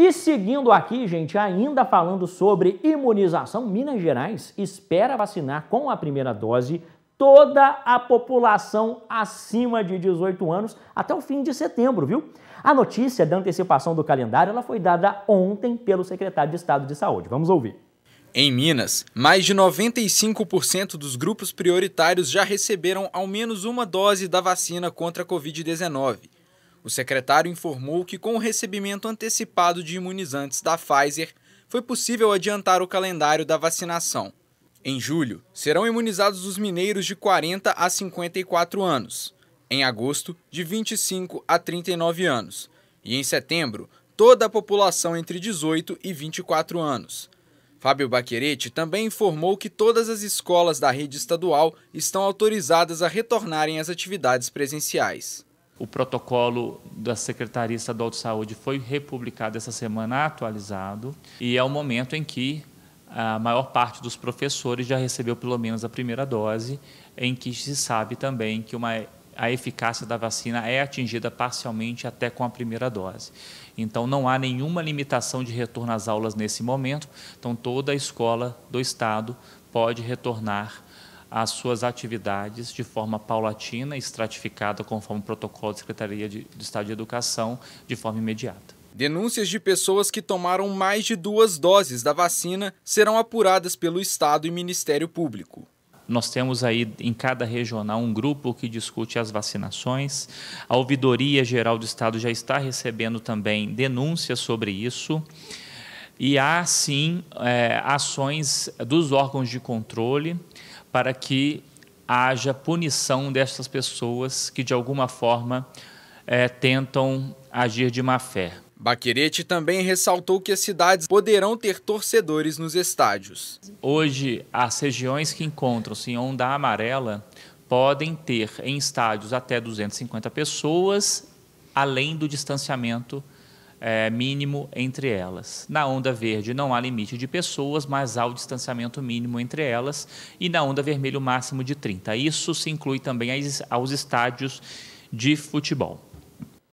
E seguindo aqui, gente, ainda falando sobre imunização, Minas Gerais espera vacinar com a primeira dose toda a população acima de 18 anos até o fim de setembro, viu? A notícia da antecipação do calendário ela foi dada ontem pelo secretário de Estado de Saúde. Vamos ouvir. Em Minas, mais de 95% dos grupos prioritários já receberam ao menos uma dose da vacina contra a Covid-19. O secretário informou que, com o recebimento antecipado de imunizantes da Pfizer, foi possível adiantar o calendário da vacinação. Em julho, serão imunizados os mineiros de 40 a 54 anos, em agosto, de 25 a 39 anos, e em setembro, toda a população entre 18 e 24 anos. Fábio Baquerete também informou que todas as escolas da rede estadual estão autorizadas a retornarem às atividades presenciais. O protocolo da Secretaria Estadual de Saúde foi republicado essa semana, atualizado, e é o momento em que a maior parte dos professores já recebeu pelo menos a primeira dose, em que se sabe também que uma, a eficácia da vacina é atingida parcialmente até com a primeira dose. Então, não há nenhuma limitação de retorno às aulas nesse momento, então, toda a escola do Estado pode retornar as suas atividades de forma paulatina e estratificada, conforme o protocolo da Secretaria de, de Estado de Educação, de forma imediata. Denúncias de pessoas que tomaram mais de duas doses da vacina serão apuradas pelo Estado e Ministério Público. Nós temos aí em cada regional um grupo que discute as vacinações. A Ouvidoria Geral do Estado já está recebendo também denúncias sobre isso. E há, sim, é, ações dos órgãos de controle para que haja punição dessas pessoas que, de alguma forma, é, tentam agir de má fé. Baquerete também ressaltou que as cidades poderão ter torcedores nos estádios. Hoje, as regiões que encontram-se em onda amarela podem ter em estádios até 250 pessoas, além do distanciamento é, mínimo entre elas. Na onda verde não há limite de pessoas, mas há o distanciamento mínimo entre elas, e na onda vermelha o máximo de 30. Isso se inclui também aos estádios de futebol.